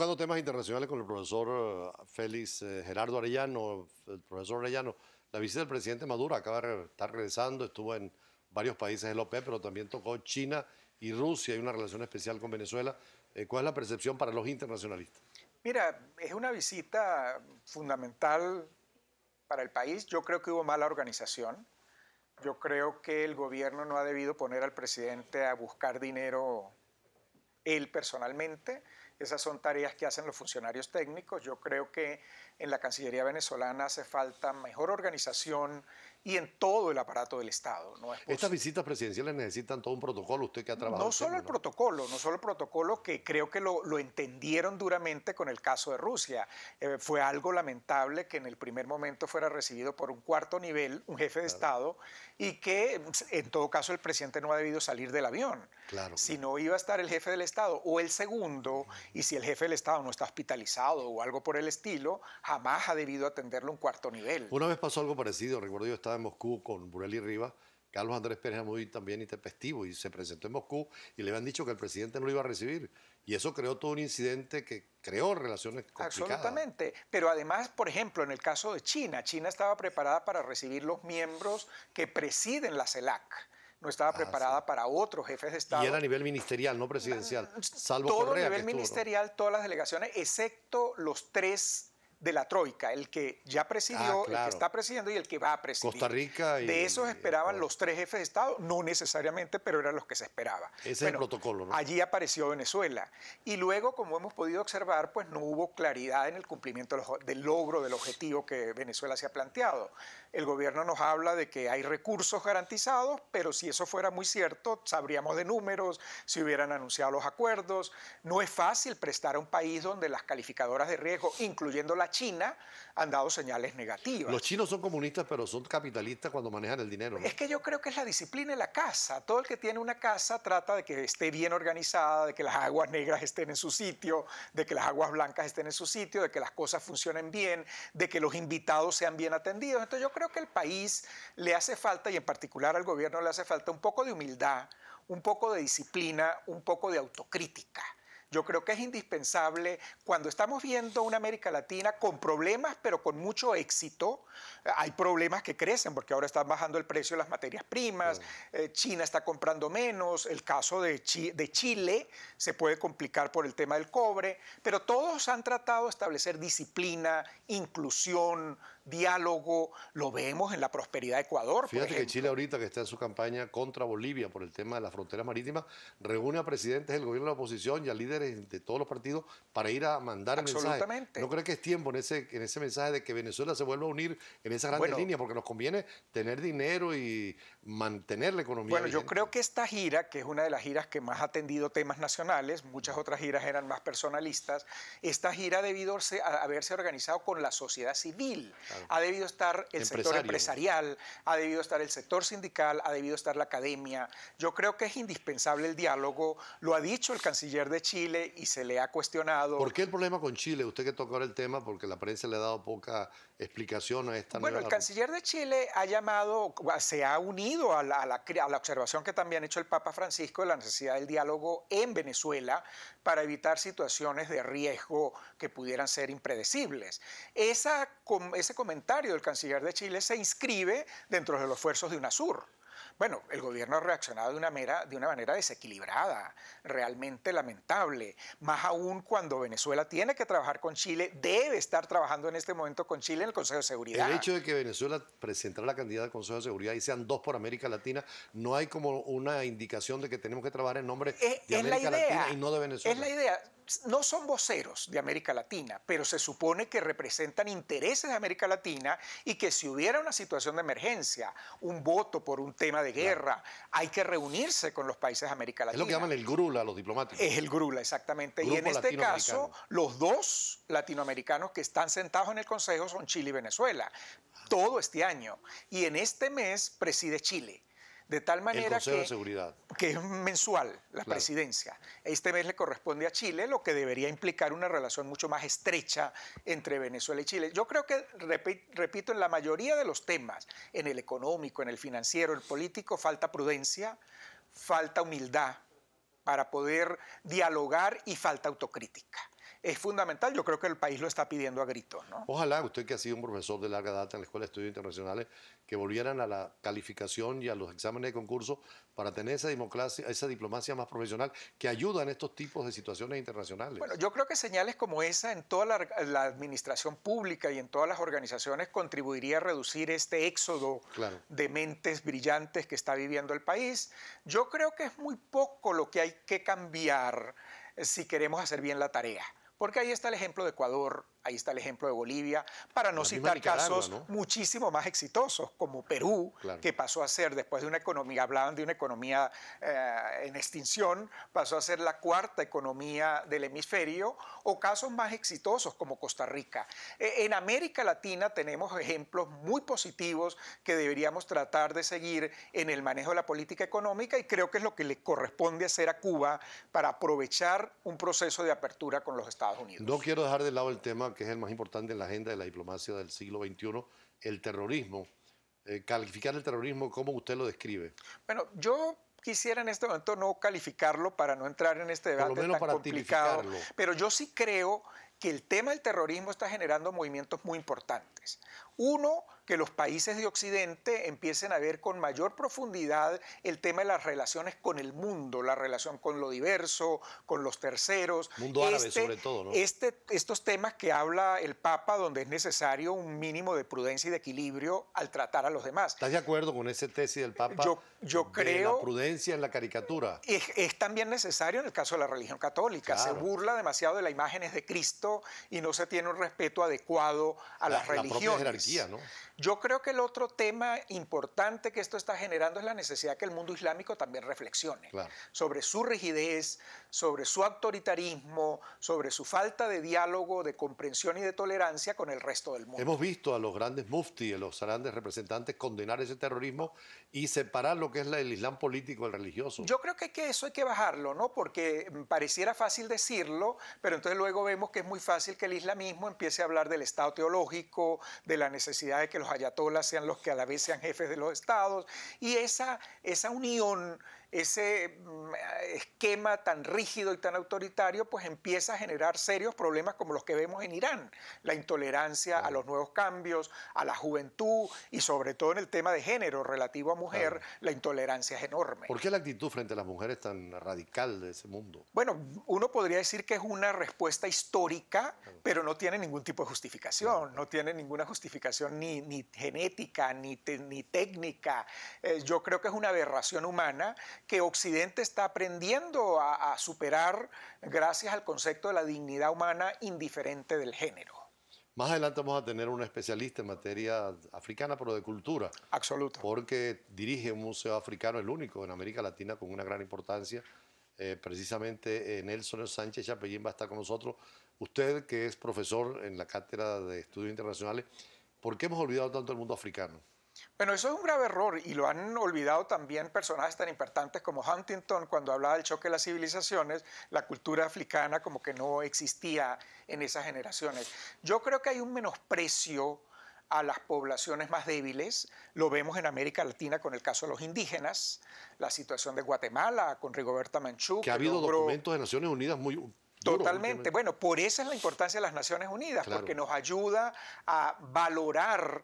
tocando temas internacionales con el profesor eh, Félix eh, Gerardo Arellano. El profesor Arellano, la visita del presidente Maduro acaba de estar regresando, estuvo en varios países de el OPE, pero también tocó China y Rusia, hay una relación especial con Venezuela. Eh, ¿Cuál es la percepción para los internacionalistas? Mira, es una visita fundamental para el país. Yo creo que hubo mala organización. Yo creo que el gobierno no ha debido poner al presidente a buscar dinero él personalmente. Esas son tareas que hacen los funcionarios técnicos. Yo creo que en la Cancillería venezolana hace falta mejor organización y en todo el aparato del Estado. Estas visitas presidenciales necesitan todo un protocolo, usted que ha trabajado. No solo el, protocolo, no solo el protocolo que creo que lo, entendieron duramente con el caso de Rusia. Eh, fue algo lamentable que en el primer momento fuera recibido por un cuarto nivel, un jefe de Estado, y que en todo caso el presidente no ha debido salir del avión. Claro, si no iba a estar el jefe del Estado o el segundo, y si el jefe del Estado no está hospitalizado o algo por el estilo, jamás ha debido atenderlo un cuarto nivel. Una vez pasó algo parecido, recuerdo yo de en Moscú con y Rivas, Carlos Andrés Pérez Amudí también intempestivo y se presentó en Moscú y le habían dicho que el presidente no lo iba a recibir. Y eso creó todo un incidente que creó relaciones complicadas. Absolutamente. Pero además, por ejemplo, en el caso de China, China estaba preparada para recibir los miembros que presiden la CELAC no estaba ah, preparada para otros jefes de Estado. Y era a nivel ministerial, no presidencial, salvo Todo a nivel ministerial, todas las delegaciones, excepto los tres de la Troika, el que ya presidió, ah, el que está presidiendo y el que va a presidir. Costa Rica De esos esperaban los tres jefes de Estado, no necesariamente, pero eran los que se esperaba. Ese es el protocolo, ¿no? Allí apareció Venezuela. Y luego, como hemos podido observar, pues no hubo claridad en el cumplimiento del logro del objetivo que Venezuela se ha planteado. El gobierno nos habla de que hay recursos garantizados, pero si eso fuera muy cierto, sabríamos de números, si hubieran anunciado los acuerdos. No es fácil prestar a un país donde las calificadoras de riesgo, incluyendo la China han dado señales negativas. Los chinos son comunistas, pero son capitalistas cuando manejan el dinero. Es que yo creo que es la disciplina en la casa. Todo el que tiene una casa trata de que esté bien organizada, de que las aguas negras estén en su sitio, de que las aguas blancas estén en su sitio, de que las cosas funcionen bien, de que los invitados sean bien atendidos. Entonces yo creo que al país le hace falta, y en particular al gobierno le hace falta, un poco de humildad, un poco de disciplina, un poco de autocrítica. Yo creo que es indispensable cuando estamos viendo una América Latina con problemas, pero con mucho éxito. Eh, hay problemas que crecen porque ahora están bajando el precio de las materias primas, eh, China está comprando menos, el caso de Chile se puede complicar por el tema del cobre, pero todos han tratado de establecer disciplina, inclusión, diálogo, lo vemos en la prosperidad de Ecuador. Fíjate que Chile ahorita que está en su campaña contra Bolivia por el tema de la frontera marítima reúne a presidentes del gobierno de la oposición y a líderes de todos los partidos para ir a mandar mensajes. ¿No cree que es tiempo en ese, en ese mensaje de que Venezuela se vuelva a unir en esa gran línea, Porque nos conviene tener dinero y mantener la economía. Bueno, yo creo que esta gira, que es una de las giras que más ha atendido temas nacionales, muchas otras giras eran más personalistas, esta gira ha debido haberse organizado con la sociedad civil ha debido estar el sector empresarial, ha debido estar el sector sindical, ha debido estar la academia. Yo creo que es indispensable el diálogo, lo ha dicho el canciller de Chile y se le ha cuestionado. ¿Por qué el problema con Chile? Usted que tocó el tema, porque la prensa le ha dado poca explicación a esta Bueno, el canciller de Chile ha llamado, se ha unido a la, a, la, la observación que también ha hecho el Papa Francisco de la necesidad del diálogo en Venezuela para evitar situaciones de riesgo que pudieran ser impredecibles. Esa, ese comentario del canciller de Chile se inscribe dentro de los esfuerzos de UNASUR. Bueno, el gobierno ha reaccionado de una, mera, de una manera desequilibrada, realmente lamentable, más aún cuando Venezuela tiene que trabajar con Chile, debe estar trabajando en este momento con Chile en el Consejo de Seguridad. El hecho de que Venezuela presentara la candidata al Consejo de Seguridad y sean dos por América Latina, no hay como una indicación de que tenemos que trabajar en nombre eh, de América Latina y no de Venezuela. Es la idea no son voceros de América Latina, pero se supone que representan intereses de América Latina y que si hubiera una situación de emergencia, un voto por un tema de guerra. Hay que reunirse con los países de América Latina. Es lo que llaman el grula, los diplomáticos. Es el grula, exactamente. y en este caso, los dos latinoamericanos que están sentados en el Consejo son Chile y Venezuela. Todo este año. Y en este mes preside Chile. De tal manera que, Seguridad. que es mensual la presidencia. Este mes le corresponde a Chile, lo que debería implicar una relación mucho más estrecha entre Venezuela y Chile. Yo creo que, repito, en la mayoría de los temas, en el económico, en el financiero, el político, falta prudencia, falta humildad para poder dialogar y falta autocrítica es fundamental. Yo creo que el país lo está pidiendo a gritos. ¿no? Ojalá usted que ha sido un profesor de larga data en la Escuela de Estudios Internacionales, que volvieran a la calificación y a los exámenes de concurso para tener esa, esa diplomacia más profesional que ayuda en estos tipos de situaciones internacionales. Bueno, yo creo que señales como esa en toda la, administración pública y en todas las organizaciones contribuiría a reducir este éxodo de mentes brillantes que está viviendo el país. Yo creo que es muy poco lo que hay que cambiar si queremos hacer bien la tarea. Porque ahí está el ejemplo de Ecuador Ahí está el ejemplo de Bolivia, para no citar casos muchísimo más exitosos, como Perú, que pasó a ser, después de una economía, hablaban de una economía eh, en extinción, pasó a ser la cuarta economía del hemisferio, o casos más exitosos como Costa Rica. E, en América Latina tenemos ejemplos muy positivos que deberíamos tratar de seguir en el manejo de la política económica y creo que es lo que le corresponde hacer a Cuba para aprovechar un proceso de apertura con los Estados Unidos. No quiero dejar de lado el tema que es el más importante en la agenda de la diplomacia del siglo XXI, el terrorismo. Eh, calificar el terrorismo, ¿cómo usted lo describe? Bueno, yo quisiera en este momento no calificarlo para no entrar en este debate tan complicado, pero yo sí creo que el tema del terrorismo está generando movimientos muy importantes. Uno, que los países de Occidente empiecen a ver con mayor profundidad el tema de las relaciones con el mundo, la relación con lo diverso, con los terceros. Mundo árabe este, sobre todo, ¿no? Este, estos temas que habla el Papa, donde es necesario un mínimo de prudencia y de equilibrio al tratar a los demás. ¿Estás de acuerdo con ese tesis del Papa? Yo, yo creo... La prudencia en la caricatura. Es, también necesario en el caso de la religión católica. Se burla demasiado de las imágenes de Cristo y no se tiene un respeto adecuado a las religiones. jerarquía, ¿no? Yo creo que el otro tema importante que esto está generando es la necesidad que el mundo islámico también reflexione sobre su rigidez, sobre su autoritarismo, sobre su falta de diálogo, de comprensión y de tolerancia con el resto del mundo. Hemos visto a los grandes mufti, a los grandes representantes condenar ese terrorismo y separar lo que es el islam político, del religioso. Yo creo que, que eso hay que bajarlo, ¿no? Porque mm, pareciera fácil decirlo, pero entonces luego vemos que es muy fácil que el islamismo empiece a hablar del Estado teológico, de la necesidad de que los Ayatollah sean los que a la vez sean jefes de los estados, y esa, esa unión ese mm, esquema tan rígido y tan autoritario, pues empieza a generar serios problemas como los que vemos en Irán, la intolerancia a los nuevos cambios, a la juventud y sobre todo en el tema de género relativo a mujer, la intolerancia es enorme. ¿Por qué la actitud frente a las mujeres tan radical de ese mundo? Bueno, uno podría decir que es una respuesta histórica, pero no tiene ningún tipo de justificación, no tiene ninguna justificación ni, genética, ni, ni técnica. Eh, yo creo que es una aberración humana que Occidente está aprendiendo a, superar gracias al concepto de la dignidad humana indiferente del género. Más adelante vamos a tener un especialista en materia africana, pero de cultura. Absoluto. Porque dirige un museo africano, el único en América Latina, con una gran importancia. Eh, precisamente eh, Nelson Sánchez Chapellín va a estar con nosotros. Usted, que es profesor en la Cátedra de Estudios Internacionales, ¿por qué hemos olvidado tanto el mundo africano? Bueno, eso es un grave error y lo han olvidado también personajes tan importantes como Huntington cuando hablaba del choque de las civilizaciones, la cultura africana como que no existía en esas generaciones. Yo creo que hay un menosprecio a las poblaciones más débiles. Lo vemos en América Latina con el caso de los indígenas, la situación de Guatemala con Rigoberta Manchú... Que ha habido documentos de Naciones Unidas muy... Totalmente. Bueno, por esa es la importancia de las Naciones Unidas, porque nos ayuda a valorar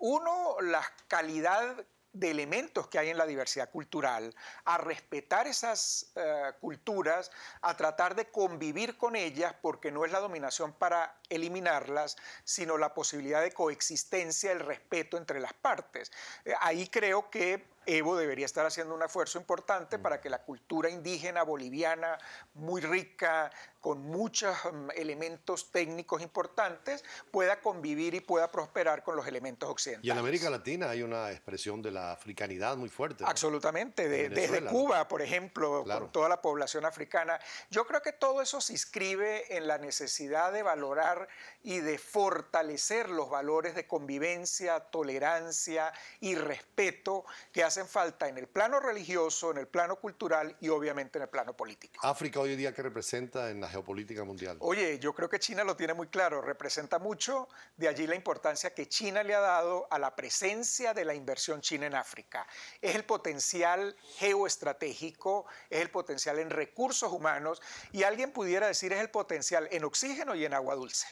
uno, la calidad de elementos que hay en la diversidad cultural, a respetar esas eh, culturas, a tratar de convivir con ellas, porque no es la dominación para eliminarlas, sino la posibilidad de coexistencia, el respeto entre las partes. Eh, ahí creo que Evo debería estar haciendo un esfuerzo importante mm. para que la cultura indígena boliviana, muy rica, con muchos mm, elementos técnicos importantes, pueda convivir y pueda prosperar con los elementos occidentales. Y en América Latina hay una expresión de la africanidad muy fuerte. Absolutamente, desde Cuba, por ejemplo, con toda la población africana. Yo creo que todo eso se inscribe en la necesidad de valorar y de fortalecer los valores de convivencia, tolerancia y respeto que hacen falta en el plano religioso, en el plano cultural y obviamente en el plano político. África hoy en día, ¿qué representa en la geopolítica mundial? Oye, yo creo que China lo tiene muy claro, representa mucho, de allí la importancia que China le ha dado a la presencia de la inversión china en África. Es el potencial geoestratégico, es el potencial en recursos humanos y alguien pudiera decir es el potencial en oxígeno y en agua dulce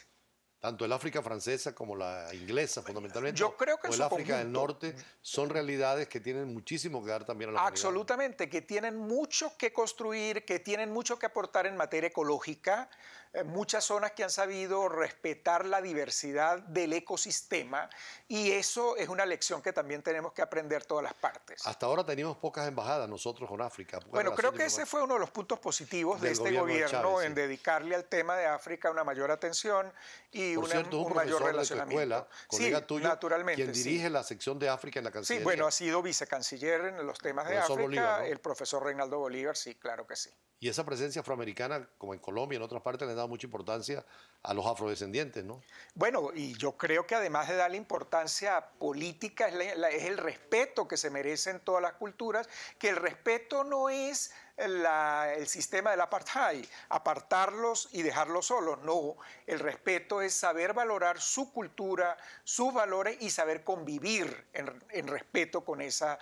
tanto el África francesa como la inglesa, fundamentalmente. Yo creo que o el África del Norte son realidades que tienen muchísimo que dar también a la Absolutamente, que tienen mucho que construir, que tienen mucho que aportar en materia ecológica. Eh, muchas zonas que han sabido respetar la diversidad del ecosistema y eso es una lección que también tenemos que aprender todas las partes. Hasta ahora teníamos pocas embajadas nosotros con África. Bueno, creo que ese fue uno de los puntos positivos de este gobierno, en dedicarle al tema de África una mayor atención y por cierto, un, un mayor relacionamiento. De escuela, colega tuyo, naturalmente, quien dirige la sección de África en la Cancillería. Sí, bueno, ha sido vicecanciller en los temas de África, el profesor Reinaldo Bolívar, sí, claro que sí. Y esa presencia afroamericana, como en Colombia y en otras partes, le ha dado mucha importancia a los afrodescendientes, ¿no? Bueno, y yo creo que además de darle importancia política, es, es el respeto que se merece en todas las culturas, que el respeto no es el sistema del apartheid, apartarlos y dejarlos solos. No, el respeto es saber valorar su cultura, sus valores y saber convivir en, en respeto con esa...